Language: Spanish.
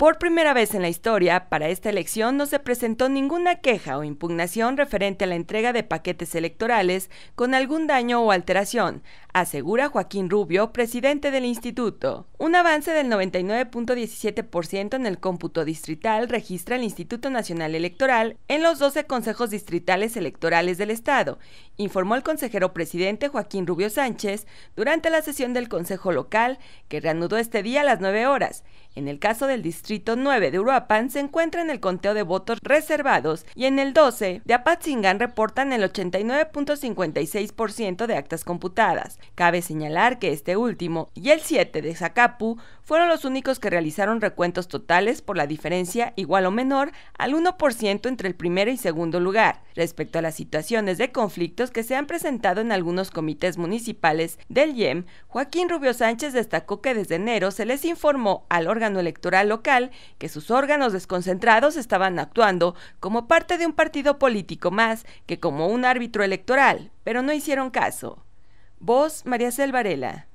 Por primera vez en la historia, para esta elección no se presentó ninguna queja o impugnación referente a la entrega de paquetes electorales con algún daño o alteración, asegura Joaquín Rubio, presidente del instituto. Un avance del 99.17% en el cómputo distrital registra el Instituto Nacional Electoral en los 12 consejos distritales electorales del Estado, informó el consejero presidente Joaquín Rubio Sánchez durante la sesión del Consejo Local, que reanudó este día a las 9 horas. En el caso del Distrito 9 de Uruapan se encuentra en el conteo de votos reservados y en el 12 de Apatzingán reportan el 89.56% de actas computadas. Cabe señalar que este último y el 7 de Zacapu fueron los únicos que realizaron recuentos totales por la diferencia igual o menor al 1% entre el primero y segundo lugar. Respecto a las situaciones de conflictos que se han presentado en algunos comités municipales del IEM, Joaquín Rubio Sánchez destacó que desde enero se les informó al organismo órgano electoral local que sus órganos desconcentrados estaban actuando como parte de un partido político más que como un árbitro electoral, pero no hicieron caso. Voz María